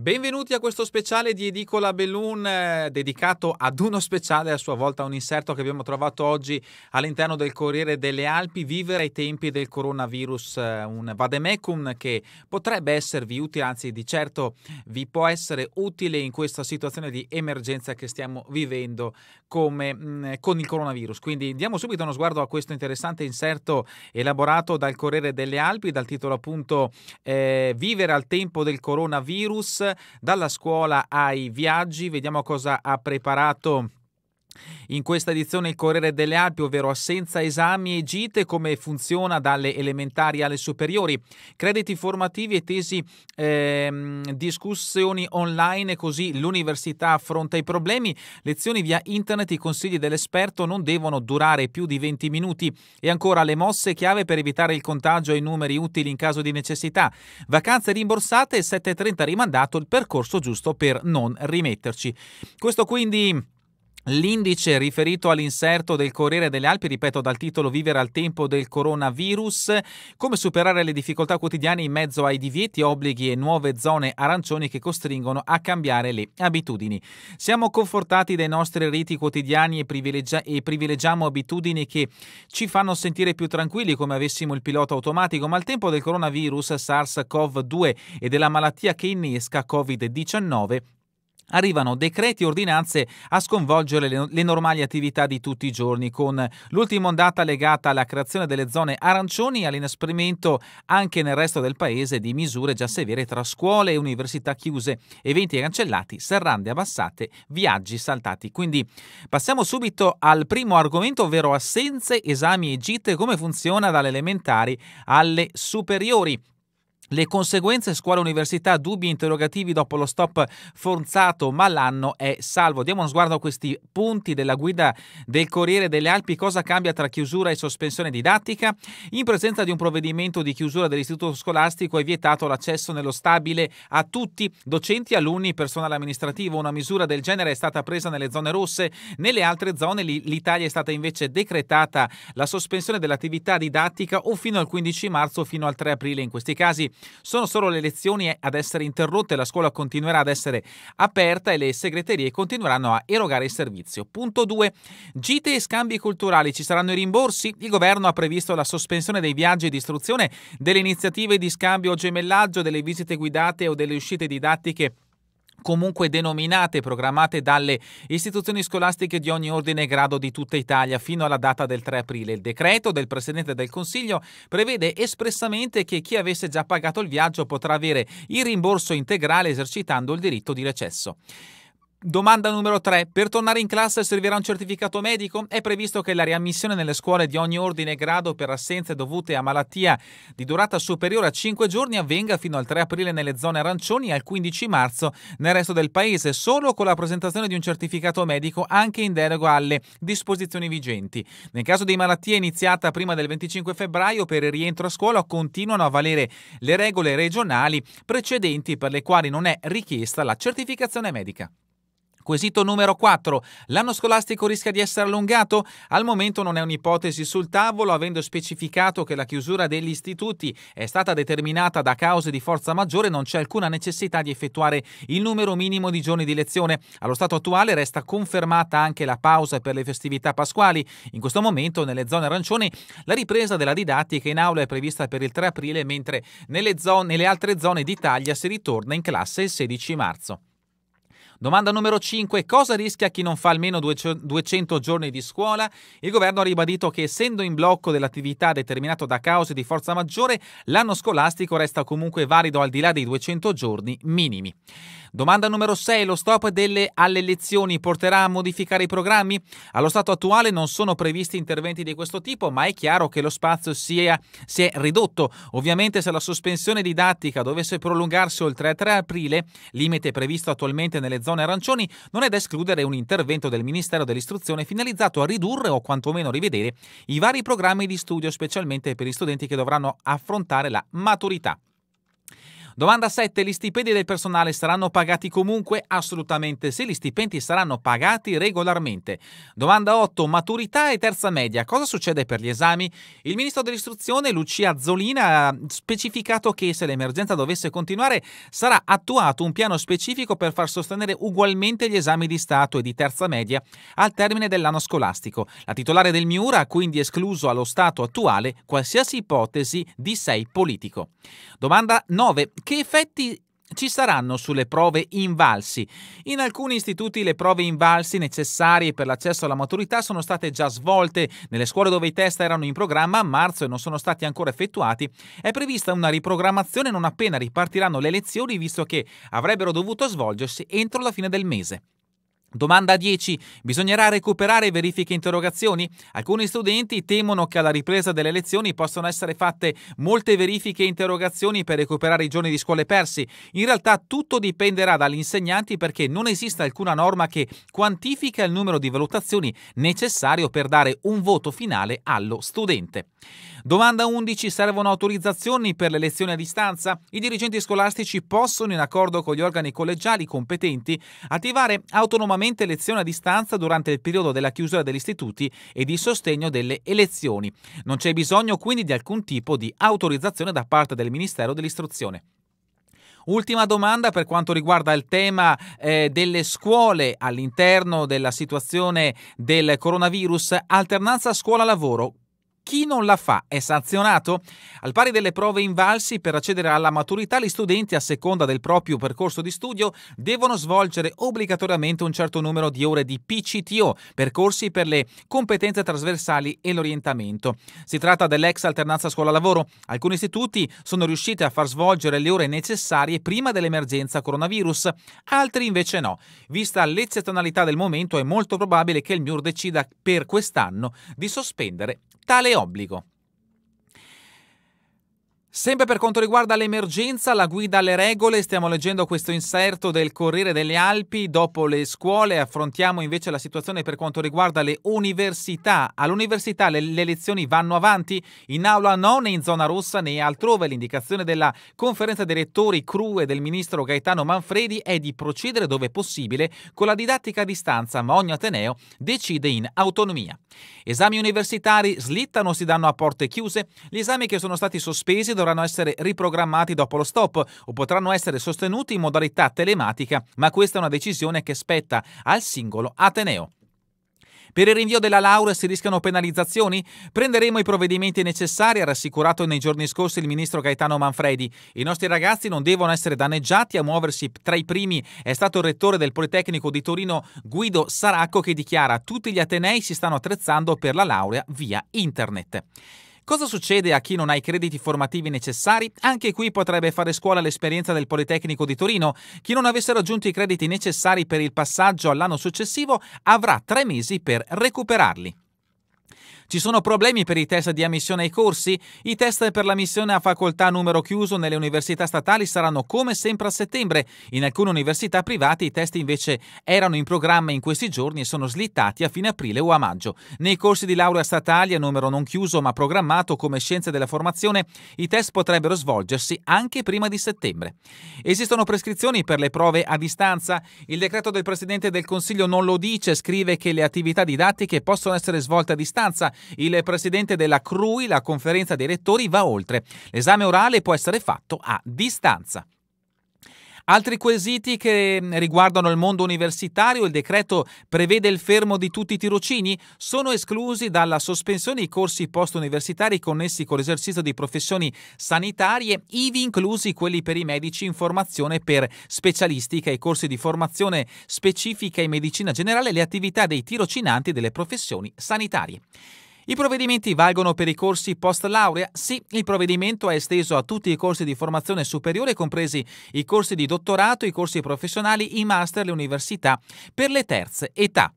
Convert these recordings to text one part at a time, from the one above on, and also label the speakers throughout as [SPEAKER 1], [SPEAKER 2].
[SPEAKER 1] Benvenuti a questo speciale di Edicola Bellun eh, dedicato ad uno speciale, a sua volta un inserto che abbiamo trovato oggi all'interno del Corriere delle Alpi, vivere ai tempi del coronavirus, eh, un vademecum che potrebbe esservi utile, anzi di certo vi può essere utile in questa situazione di emergenza che stiamo vivendo come, mh, mm, con il coronavirus. Quindi diamo subito uno sguardo a questo interessante inserto elaborato dal Corriere delle Alpi dal titolo appunto eh, Vivere al tempo del coronavirus dalla scuola ai viaggi. Vediamo cosa ha preparato in questa edizione il Corriere delle Alpi, ovvero assenza esami e gite, come funziona dalle elementari alle superiori, crediti formativi e tesi, eh, discussioni online, così l'università affronta i problemi, lezioni via internet, i consigli dell'esperto non devono durare più di 20 minuti e ancora le mosse chiave per evitare il contagio e i numeri utili in caso di necessità, vacanze rimborsate e 7.30 rimandato il percorso giusto per non rimetterci. Questo quindi L'indice riferito all'inserto del Corriere delle Alpi, ripeto dal titolo Vivere al tempo del coronavirus, come superare le difficoltà quotidiane in mezzo ai divieti, obblighi e nuove zone arancioni che costringono a cambiare le abitudini. Siamo confortati dai nostri riti quotidiani e, privilegia- e privilegiamo abitudini che ci fanno sentire più tranquilli come avessimo il pilota automatico, ma al tempo del coronavirus SARS-CoV-2 e della malattia che innesca Covid-19 arrivano decreti e ordinanze a sconvolgere le, le, normali attività di tutti i giorni, con l'ultima ondata legata alla creazione delle zone arancioni e all'inasprimento anche nel resto del paese di misure già severe tra scuole e università chiuse, eventi cancellati, serrande abbassate, viaggi saltati. Quindi passiamo subito al primo argomento, ovvero assenze, esami e gite, come funziona dalle elementari alle superiori. Le conseguenze scuola-università, dubbi e interrogativi dopo lo stop forzato, ma l'anno è salvo. Diamo uno sguardo a questi punti della guida del Corriere delle Alpi. Cosa cambia tra chiusura e sospensione didattica? In presenza di un provvedimento di chiusura dell'istituto scolastico è vietato l'accesso nello stabile a tutti, docenti, alunni, personale amministrativo. Una misura del genere è stata presa nelle zone rosse. Nelle altre zone l'Italia è stata invece decretata la sospensione dell'attività didattica o fino al 15 marzo o fino al 3 aprile. In questi casi sono solo le lezioni ad essere interrotte, la scuola continuerà ad essere aperta e le segreterie continueranno a erogare il servizio. Punto 2. Gite e scambi culturali. Ci saranno i rimborsi? Il governo ha previsto la sospensione dei viaggi di istruzione, delle iniziative di scambio o gemellaggio, delle visite guidate o delle uscite didattiche comunque denominate e programmate dalle istituzioni scolastiche di ogni ordine e grado di tutta Italia fino alla data del 3 aprile. Il decreto del Presidente del Consiglio prevede espressamente che chi avesse già pagato il viaggio potrà avere il rimborso integrale esercitando il diritto di recesso. Domanda numero 3. Per tornare in classe servirà un certificato medico? È previsto che la riammissione nelle scuole di ogni ordine e grado per assenze dovute a malattia di durata superiore a 5 giorni avvenga fino al 3 aprile nelle zone arancioni e al 15 marzo nel resto del paese, solo con la presentazione di un certificato medico anche in deroga alle disposizioni vigenti. Nel caso di malattia iniziata prima del 25 febbraio per il rientro a scuola continuano a valere le regole regionali precedenti per le quali non è richiesta la certificazione medica. Quesito numero 4. L'anno scolastico rischia di essere allungato? Al momento non è un'ipotesi sul tavolo, avendo specificato che la chiusura degli istituti è stata determinata da cause di forza maggiore, non c'è alcuna necessità di effettuare il numero minimo di giorni di lezione. Allo stato attuale resta confermata anche la pausa per le festività pasquali. In questo momento, nelle zone arancioni, la ripresa della didattica in aula è prevista per il 3 aprile, mentre nelle, zone, nelle altre zone d'Italia si ritorna in classe il 16 marzo. Domanda numero 5. Cosa rischia chi non fa almeno 200 giorni di scuola? Il governo ha ribadito che essendo in blocco dell'attività determinato da cause di forza maggiore, l'anno scolastico resta comunque valido al di là dei 200 giorni minimi. Domanda numero 6. Lo stop delle, alle lezioni porterà a modificare i programmi? Allo stato attuale non sono previsti interventi di questo tipo, ma è chiaro che lo spazio sia, si è ridotto. Ovviamente se la sospensione didattica dovesse prolungarsi oltre il 3 aprile, limite previsto attualmente nelle zone zone arancioni, non è da escludere un intervento del Ministero dell'Istruzione finalizzato a ridurre o quantomeno rivedere i vari programmi di studio, specialmente per gli studenti che dovranno affrontare la maturità. Domanda 7. Gli stipendi del personale saranno pagati comunque? Assolutamente sì, gli stipendi saranno pagati regolarmente. Domanda 8. Maturità e terza media. Cosa succede per gli esami? Il ministro dell'istruzione Lucia Zolina ha specificato che se l'emergenza dovesse continuare sarà attuato un piano specifico per far sostenere ugualmente gli esami di Stato e di terza media al termine dell'anno scolastico. La titolare del Miura ha quindi escluso allo stato attuale qualsiasi ipotesi di sei politico. Domanda 9 che effetti ci saranno sulle prove invalsi. In alcuni istituti le prove invalsi necessarie per l'accesso alla maturità sono state già svolte. Nelle scuole dove i test erano in programma a marzo e non sono stati ancora effettuati, è prevista una riprogrammazione non appena ripartiranno le lezioni, visto che avrebbero dovuto svolgersi entro la fine del mese. Domanda 10. Bisognerà recuperare verifiche e interrogazioni? Alcuni studenti temono che alla ripresa delle lezioni possano essere fatte molte verifiche e interrogazioni per recuperare i giorni di scuole persi. In realtà tutto dipenderà dagli insegnanti perché non esiste alcuna norma che quantifica il numero di valutazioni necessario per dare un voto finale allo studente. Domanda 11. Servono autorizzazioni per le lezioni a distanza? I dirigenti scolastici possono, in accordo con gli organi collegiali competenti, attivare autonomamente nuovamente lezioni a distanza durante il periodo della chiusura degli istituti e di sostegno delle elezioni. Non c'è bisogno quindi di alcun tipo di autorizzazione da parte del Ministero dell'Istruzione. Ultima domanda per quanto riguarda il tema eh, delle scuole all'interno della situazione del coronavirus, alternanza scuola-lavoro. Chi non la fa è sanzionato? Al pari delle prove invalsi per accedere alla maturità, gli studenti, a seconda del proprio percorso di studio, devono svolgere obbligatoriamente un certo numero di ore di PCTO, percorsi per le competenze trasversali e l'orientamento. Si tratta dell'ex alternanza scuola-lavoro. Alcuni istituti sono riusciti a far svolgere le ore necessarie prima dell'emergenza coronavirus, altri invece no. Vista l'eccezionalità del momento, è molto probabile che il MIUR decida per quest'anno di sospendere tale obbligo. Sempre per quanto riguarda l'emergenza, la guida alle regole, stiamo leggendo questo inserto del Corriere delle Alpi, dopo le scuole affrontiamo invece la situazione per quanto riguarda le università. All'università le, le lezioni vanno avanti, in aula no, né in zona rossa né altrove. L'indicazione della conferenza dei rettori crue e del ministro Gaetano Manfredi è di procedere dove possibile con la didattica a distanza, ma ogni Ateneo decide in autonomia. Esami universitari slittano, si danno a porte chiuse, gli esami che sono stati sospesi dovranno essere riprogrammati dopo lo stop o potranno essere sostenuti in modalità telematica, ma questa è una decisione che spetta al singolo Ateneo. Per il rinvio della laurea si rischiano penalizzazioni? Prenderemo i provvedimenti necessari, ha rassicurato nei giorni scorsi il ministro Gaetano Manfredi. I nostri ragazzi non devono essere danneggiati a muoversi tra i primi. È stato il rettore del Politecnico di Torino Guido Saracco che dichiara tutti gli Atenei si stanno attrezzando per la laurea via internet. Cosa succede a chi non ha i crediti formativi necessari? Anche qui potrebbe fare scuola l'esperienza del Politecnico di Torino. Chi non avesse raggiunto i crediti necessari per il passaggio all'anno successivo avrà tre mesi per recuperarli. Ci sono problemi per i test di ammissione ai corsi? I test per l'ammissione a facoltà a numero chiuso nelle università statali saranno come sempre a settembre. In alcune università private i test invece erano in programma in questi giorni e sono slittati a fine aprile o a maggio. Nei corsi di laurea statali a numero non chiuso ma programmato come scienze della formazione, i test potrebbero svolgersi anche prima di settembre. Esistono prescrizioni per le prove a distanza? Il decreto del Presidente del Consiglio non lo dice, scrive che le attività didattiche possono essere svolte a distanza, il presidente della CRUI, la conferenza dei rettori, va oltre. L'esame orale può essere fatto a distanza. Altri quesiti che mm, riguardano il mondo universitario, il decreto prevede il fermo di tutti i tirocini? Sono esclusi dalla sospensione i corsi post-universitari connessi con l'esercizio di professioni sanitarie, ivi inclusi quelli per i medici in formazione per specialistica, i corsi di formazione specifica in medicina generale e le attività dei tirocinanti delle professioni sanitarie. I provvedimenti valgono per i corsi post laurea? Sì, il provvedimento è esteso a tutti i corsi di formazione superiore, compresi i corsi di dottorato, i corsi professionali, i master, le università, per le terze età.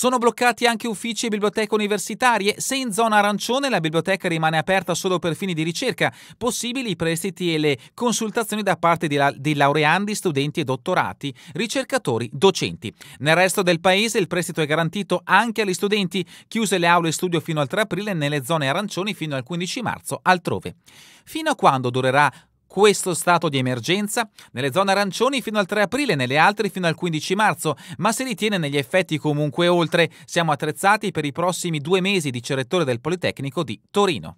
[SPEAKER 1] Sono bloccati anche uffici e biblioteche universitarie. Se in zona arancione la biblioteca rimane aperta solo per fini di ricerca, possibili i prestiti e le consultazioni da parte di, la- di laureandi, studenti e dottorati, ricercatori, docenti. Nel resto del paese il prestito è garantito anche agli studenti, chiuse le aule studio fino al 3 aprile nelle zone arancioni fino al 15 marzo altrove. Fino a quando durerà questo stato di emergenza nelle zone arancioni fino al 3 aprile, nelle altre fino al 15 marzo, ma si ritiene negli effetti comunque oltre. Siamo attrezzati per i prossimi due mesi, dice il rettore del Politecnico di Torino.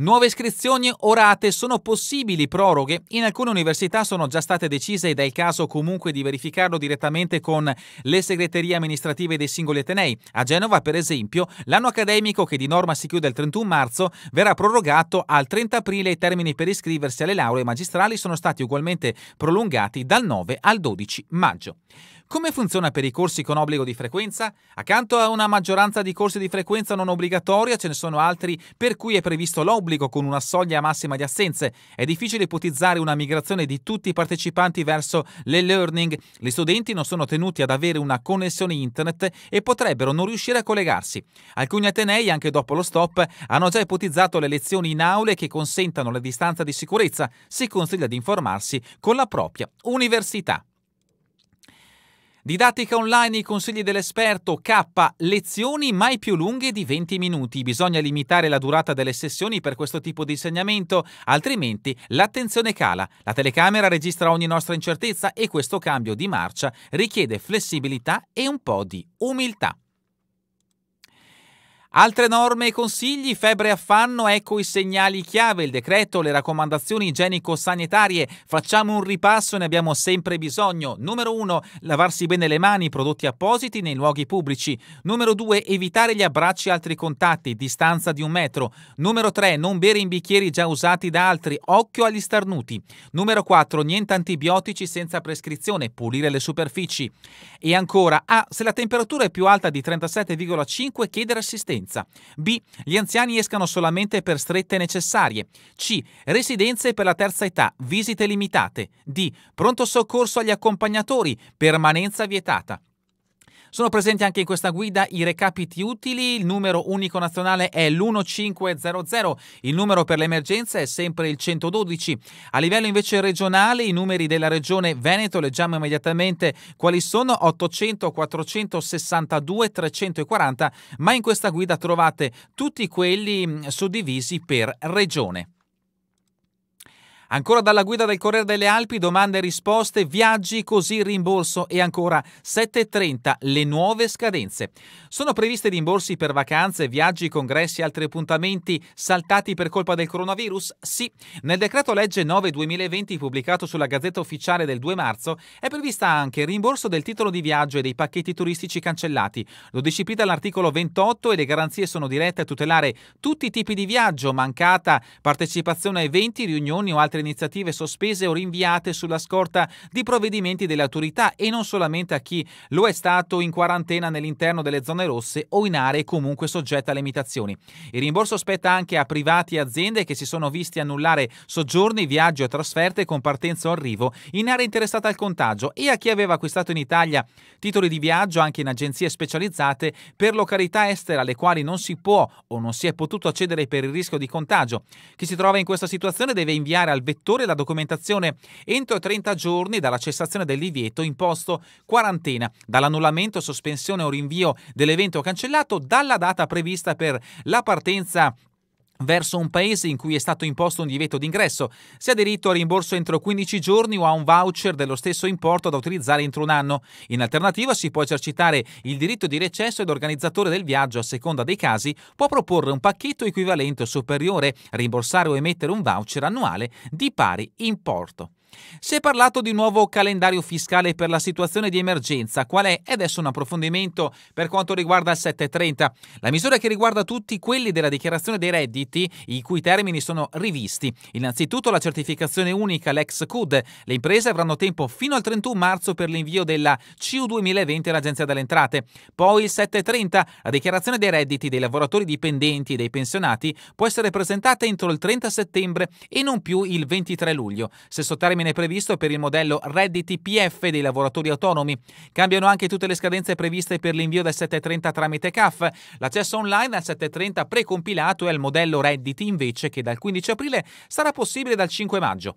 [SPEAKER 1] Nuove iscrizioni orate sono possibili proroghe. In alcune università sono già state decise ed è il caso comunque di verificarlo direttamente con le segreterie amministrative dei singoli atenei. A Genova, per esempio, l'anno accademico che di norma si chiude il 31 marzo verrà prorogato al 30 aprile. e I termini per iscriversi alle lauree magistrali sono stati ugualmente prolungati dal 9 al 12 maggio. Come funziona per i corsi con obbligo di frequenza? Accanto a una maggioranza di corsi di frequenza non obbligatoria ce ne sono altri per cui è previsto l'obbligo con una soglia massima di assenze. È difficile ipotizzare una migrazione di tutti i partecipanti verso l'e-learning. Gli studenti non sono tenuti ad avere una connessione internet e potrebbero non riuscire a collegarsi. Alcuni atenei, anche dopo lo stop, hanno già ipotizzato le lezioni in aule che consentano la distanza di sicurezza. Si consiglia di informarsi con la propria università. Didattica online, i consigli dell'esperto K, lezioni mai più lunghe di 20 minuti. Bisogna limitare la durata delle sessioni per questo tipo di insegnamento, altrimenti l'attenzione cala. La telecamera registra ogni nostra incertezza e questo cambio di marcia richiede flessibilità e un po' di umiltà. Altre norme e consigli, febbre e affanno, ecco i segnali chiave, il decreto, le raccomandazioni igienico-sanitarie. Facciamo un ripasso, ne abbiamo sempre bisogno. Numero 1, lavarsi bene le mani, prodotti appositi nei luoghi pubblici. Numero 2, evitare gli abbracci e altri contatti, distanza di un metro. Numero 3, non bere in bicchieri già usati da altri, occhio agli starnuti. Numero 4, niente antibiotici senza prescrizione, pulire le superfici. E ancora, ah, se la temperatura è più alta di 37,5, chiedere assistenza residenza. B. Gli anziani escano solamente per strette necessarie. C. Residenze per la terza età, visite limitate. D. Pronto soccorso agli accompagnatori, permanenza vietata. Sono presenti anche in questa guida i recapiti utili, il numero unico nazionale è l'1500, il numero per l'emergenza è sempre il 112. A livello invece regionale i numeri della regione Veneto, leggiamo immediatamente quali sono 800, 462, 340, ma in questa guida trovate tutti quelli mm, suddivisi per regione. Ancora dalla guida del Corriere delle Alpi, domande e risposte, viaggi, così rimborso e ancora 7.30 le nuove scadenze. Sono previsti rimborsi per vacanze, viaggi, congressi e altri appuntamenti saltati per colpa del coronavirus? Sì. Nel decreto legge 9-2020 pubblicato sulla Gazzetta Ufficiale del 2 marzo è prevista anche il rimborso del titolo di viaggio e dei pacchetti turistici cancellati. Lo disciplina l'articolo 28 e le garanzie sono dirette a tutelare tutti i tipi di viaggio, mancata partecipazione a eventi, riunioni o altri altre iniziative sospese o rinviate sulla scorta di provvedimenti delle autorità e non solamente a chi lo è stato in quarantena nell'interno delle zone rosse o in aree comunque soggette a limitazioni. Il rimborso spetta anche a privati e aziende che si sono visti annullare soggiorni, viaggi o trasferte con partenza o arrivo in aree interessate al contagio e a chi aveva acquistato in Italia titoli di viaggio anche in agenzie specializzate per località estere alle quali non si può o non si è potuto accedere per il rischio di contagio. Chi si trova in questa situazione deve inviare al vettore la documentazione entro 30 giorni dalla cessazione del divieto imposto quarantena, dall'annullamento, sospensione o rinvio dell'evento cancellato, dalla data prevista per la partenza verso un paese in cui è stato imposto un divieto d'ingresso, si ha diritto al rimborso entro 15 giorni o a un voucher dello stesso importo da utilizzare entro un anno. In alternativa si può esercitare il diritto di recesso ed organizzatore del viaggio, a seconda dei casi, può proporre un pacchetto equivalente o superiore, rimborsare o emettere un voucher annuale di pari importo. Si è parlato di nuovo calendario fiscale per la situazione di emergenza, qual è? E adesso un approfondimento per quanto riguarda il 730, la misura che riguarda tutti quelli della dichiarazione dei redditi, i cui termini sono rivisti. Innanzitutto la certificazione unica, l'ex CUD. Le imprese avranno tempo fino al 31 marzo per l'invio della CU 2020 all'Agenzia delle Entrate. Poi il 730, la dichiarazione dei redditi dei lavoratori dipendenti e dei pensionati può essere presentata entro il 30 settembre e non più il 23 luglio. Stesso termine termine previsto per il modello redditi PF dei lavoratori autonomi. Cambiano anche tutte le scadenze previste per l'invio del 730 tramite CAF. L'accesso online al 730 precompilato e al modello redditi invece che dal 15 aprile sarà possibile dal 5 maggio.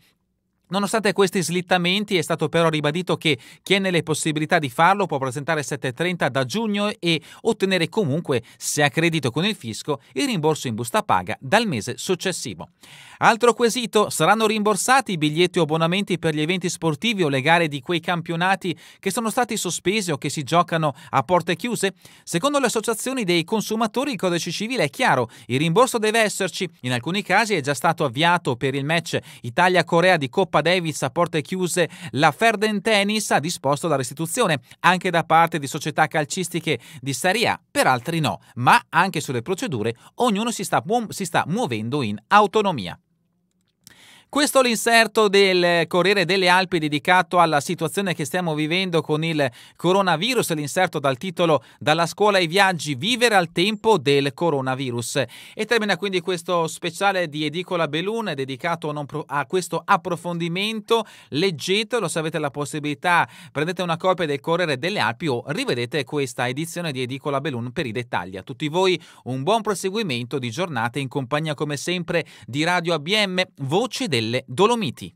[SPEAKER 1] Nonostante questi slittamenti è stato però ribadito che chi è nelle possibilità di farlo può presentare 730 da giugno e ottenere comunque, se ha credito con il fisco, il rimborso in busta paga dal mese successivo. Altro quesito, saranno rimborsati i biglietti o abbonamenti per gli eventi sportivi o le gare di quei campionati che sono stati sospesi o che si giocano a porte chiuse? Secondo le associazioni dei consumatori il codice civile è chiaro, il rimborso deve esserci. In alcuni casi è già stato avviato per il match Italia-Corea di Coppa Davis a porte chiuse, la Ferden Tennis ha disposto la restituzione anche da parte di società calcistiche di Serie A, per altri no, ma anche sulle procedure ognuno si sta, mu- si sta muovendo in autonomia. Questo è l'inserto del Corriere delle Alpi dedicato alla situazione che stiamo vivendo con il coronavirus, l'inserto dal titolo Dalla scuola ai viaggi, vivere al tempo del coronavirus. E termina quindi questo speciale di Edicola Belun dedicato a questo approfondimento. Leggetelo se avete la possibilità, prendete una copia del Corriere delle Alpi o rivedete questa edizione di Edicola Belun per i dettagli. A tutti voi un buon proseguimento di giornate in compagnia come sempre di Radio ABM, Voce del delle Dolomiti.